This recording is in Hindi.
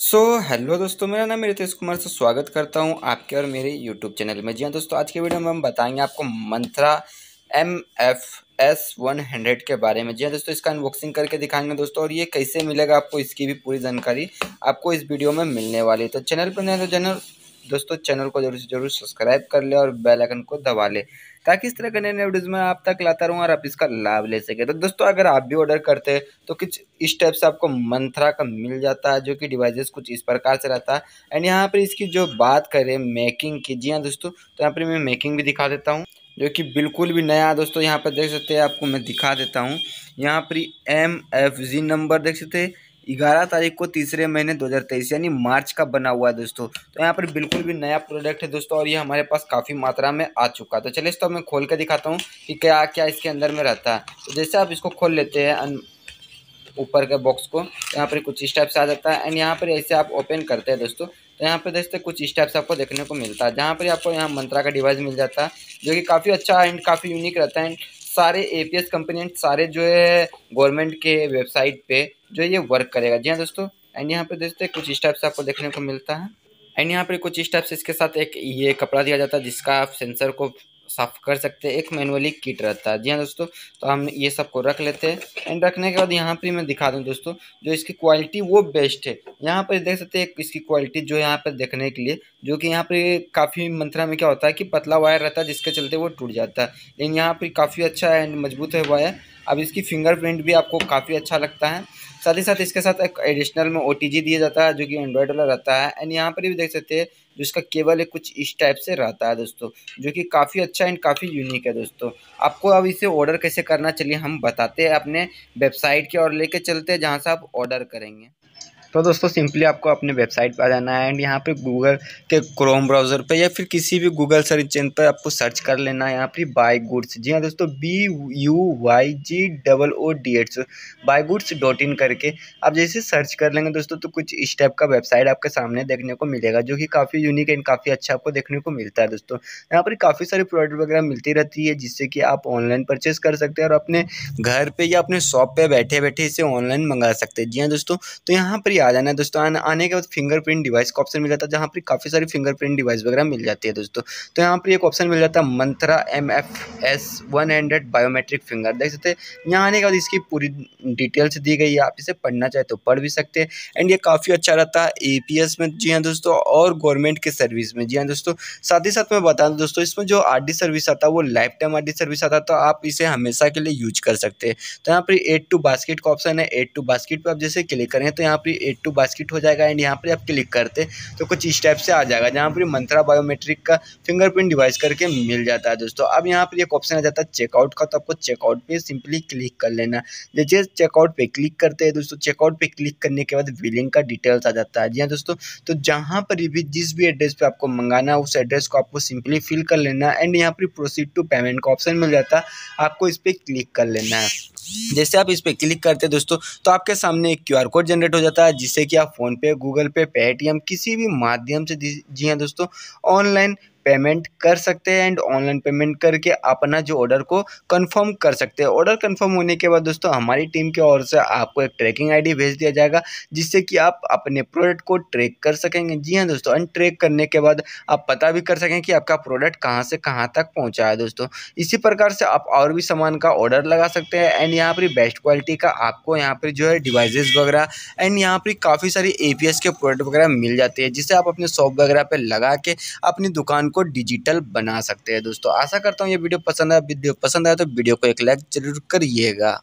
सो so, हेलो दोस्तों मेरा नाम रितेश कुमार से स्वागत करता हूं आपके और मेरे यूट्यूब चैनल में जी हाँ दोस्तों आज के वीडियो में हम बताएंगे आपको Mantra M F S one hundred के बारे में जी हाँ दोस्तों इसका अनबॉक्सिंग करके दिखाएंगे दोस्तों और ये कैसे मिलेगा आपको इसकी भी पूरी जानकारी आपको इस वीडियो में मिलने वाली तो चैनल पर नहीं तो चैनल दोस्तों चैनल को जरूर से जरूर सब्सक्राइब कर ले और बेल आइकन को दबा ले ताकि इस तरह के नए नए वीडियोज़ में आप तक लाता रहूँ और आप इसका लाभ ले सके तो दोस्तों अगर आप भी ऑर्डर करते हैं तो कुछ इस टाइप से आपको मंथरा का मिल जाता है जो कि डिवाइसेस कुछ इस प्रकार से रहता है एंड यहाँ पर इसकी जो बात करें मेकिंग की जी हाँ दोस्तों तो यहाँ पर मैं मेकिंग भी दिखा देता हूँ जो कि बिल्कुल भी नया दोस्तों यहाँ पर देख सकते हैं आपको मैं दिखा देता हूँ यहाँ पर एम एफ जी नंबर देख सकते हैं ग्यारह तारीख को तीसरे महीने 2023 यानी मार्च का बना हुआ है दोस्तों तो यहाँ पर बिल्कुल भी नया प्रोडक्ट है दोस्तों और ये हमारे पास काफ़ी मात्रा में आ चुका है तो चलिए इसको मैं खोल के दिखाता हूँ कि क्या क्या इसके अंदर में रहता है तो जैसे आप इसको खोल लेते हैं ऊपर के बॉक्स को यहाँ पर कुछ स्टेप्स आ जाता है एंड यहाँ पर ऐसे आप ओपन करते हैं दोस्तों तो यहाँ पर देखते कुछ स्टेप्स आपको देखने को मिलता है जहाँ पर आपको यहाँ मंत्रा का डिवाइस मिल जाता है जो कि काफ़ी अच्छा एंड काफ़ी यूनिक रहता है एंड सारे ए पी एस कंपोनेंट सारे जो है गवर्नमेंट के वेबसाइट पे जो ये वर्क करेगा जी हाँ दोस्तों एंड यहाँ पे दोस्तों कुछ इस टाइप से आपको देखने को मिलता है एंड यहाँ पे कुछ इस टाइप से इसके साथ एक ये कपड़ा दिया जाता है जिसका आप सेंसर को साफ कर सकते हैं एक मैनुअली किट रहता है जी हाँ दोस्तों तो हम ये सब को रख लेते हैं एंड रखने के बाद यहाँ पे मैं दिखा दूँ दोस्तों जो इसकी क्वालिटी वो बेस्ट है यहाँ पर देख सकते हैं इसकी क्वालिटी जो यहाँ पर देखने के लिए जो कि यहाँ पर काफ़ी मंत्रा में क्या होता है कि पतला वायर रहता है जिसके चलते वो टूट जाता है लेकिन यहाँ पर काफ़ी अच्छा एंड मजबूत है वायर अब इसकी फिंगरप्रिंट भी आपको काफ़ी अच्छा लगता है साथ ही साथ इसके साथ एक एडिशनल में ओ दिया जाता है जो कि एंड्रॉयड वाला रहता है एंड यहाँ पर भी देख सकते हैं जो इसका केबल है कुछ इस टाइप से रहता है दोस्तों जो कि काफ़ी अच्छा एंड काफ़ी यूनिक है दोस्तों आपको अब इसे ऑर्डर कैसे करना चलिए हम बताते हैं अपने वेबसाइट के और लेके चलते हैं जहाँ से आप ऑर्डर करेंगे तो दोस्तों सिंपली आपको अपने वेबसाइट पर आ जाना है एंड यहाँ पे गूगल के क्रोम ब्राउज़र पे या फिर किसी भी गूगल सर्च इंजन पर आपको सर्च कर लेना है यहाँ पर बाई गुड्स जी हाँ दोस्तों B U Y G double O D S buy goods dot in करके आप जैसे सर्च कर लेंगे दोस्तों तो कुछ इस टाइप का वेबसाइट आपके सामने देखने को मिलेगा जो कि काफ़ी यूनिक एंड काफ़ी अच्छा आपको देखने को मिलता है दोस्तों यहाँ पर काफ़ी सारे प्रोडक्ट वगैरह मिलती रहती है जिससे कि आप ऑनलाइन परचेस कर सकते हैं और अपने घर पर या अपने शॉप पर बैठे बैठे इसे ऑनलाइन मंगा सकते हैं जी हाँ दोस्तों तो यहाँ पर ही आ जाना है दोस्तों आने के बाद फिंगरप्रिंट डिवाइस का ऑप्शन मिल जाता है जहाँ पर काफ़ी सारी फिंगरप्रिंट डिवाइस वगैरह मिल जाती है दोस्तों तो यहाँ पर एक ऑप्शन मिल जाता है Mantra M F S one hundred biometric finger देख सकते हैं यहाँ आने के बाद इसकी पूरी डिटेल्स दी गई है आप इसे पढ़ना चाहे तो पढ़ भी सकते हैं एंड ये काफ़ी अच्छा रहता है ए में जी हाँ दोस्तों और गवर्नमेंट के सर्विस में जी हाँ दोस्तों साथ ही साथ मैं बता दूँ दोस्तों इसमें जो आर सर्विस आता है वो लाइफ टाइम आर सर्विस आता है तो आप इसे हमेशा के लिए यूज कर सकते हैं तो यहाँ पर एड टू बास्केट का ऑप्शन है एड टू बास्केट पर आप जैसे क्लिक करें तो यहाँ पर एट टू बास्किट हो जाएगा एंड यहाँ पर आप क्लिक करते तो कुछ इस टाइप से आ जाएगा जहाँ पर मंथरा बायोमेट्रिक का फिंगरप्रिंट डिवाइस करके मिल जाता है दोस्तों अब यहाँ पर एक ऑप्शन आ जाता है चेकआउट का तो आपको चेकआउट पर सिंपली क्लिक कर लेना जैसे चेकआउट पर क्लिक करते हैं दोस्तों चेकआउट पर क्लिक करने के बाद बिलिंग का डिटेल्स आ जाता है जी हाँ दोस्तों तो जहाँ पर भी जिस भी एड्रेस पर आपको मंगाना है उस एड्रेस को आपको सिंपली फिल कर लेना एंड यहाँ पर प्रोसीड टू पेमेंट का ऑप्शन मिल जाता है आपको इस पर क्लिक कर लेना है जैसे आप इस पर क्लिक करते हैं दोस्तों तो आपके सामने एक क्यूआर कोड जनरेट हो जाता है जिससे कि आप फोन पे गूगल पे पेटीएम किसी भी माध्यम से जी हाँ दोस्तों ऑनलाइन पेमेंट कर सकते हैं एंड ऑनलाइन पेमेंट करके अपना जो ऑर्डर को कंफर्म कर सकते हैं ऑर्डर कंफर्म होने के बाद दोस्तों हमारी टीम की ओर से आपको एक ट्रैकिंग आईडी भेज दिया जाएगा जिससे कि आप अपने प्रोडक्ट को ट्रैक कर सकेंगे जी हाँ दोस्तों एंड ट्रैक करने के बाद आप पता भी कर सकें कि आपका प्रोडक्ट कहाँ से कहाँ तक पहुँचा है दोस्तों इसी प्रकार से आप और भी सामान का ऑर्डर लगा सकते हैं एंड यहाँ पर बेस्ट क्वालिटी का आपको यहाँ पर जो है डिवाइजेज़ वगैरह एंड यहाँ पर काफ़ी सारी ए के प्रोडक्ट वगैरह मिल जाते हैं जिसे आप अपने शॉप वगैरह पर लगा के अपनी दुकान को को डिजिटल बना सकते हैं दोस्तों आशा करता हूँ ये वीडियो पसंद आया वीडियो पसंद आया तो वीडियो को एक लाइक जरूर करिएगा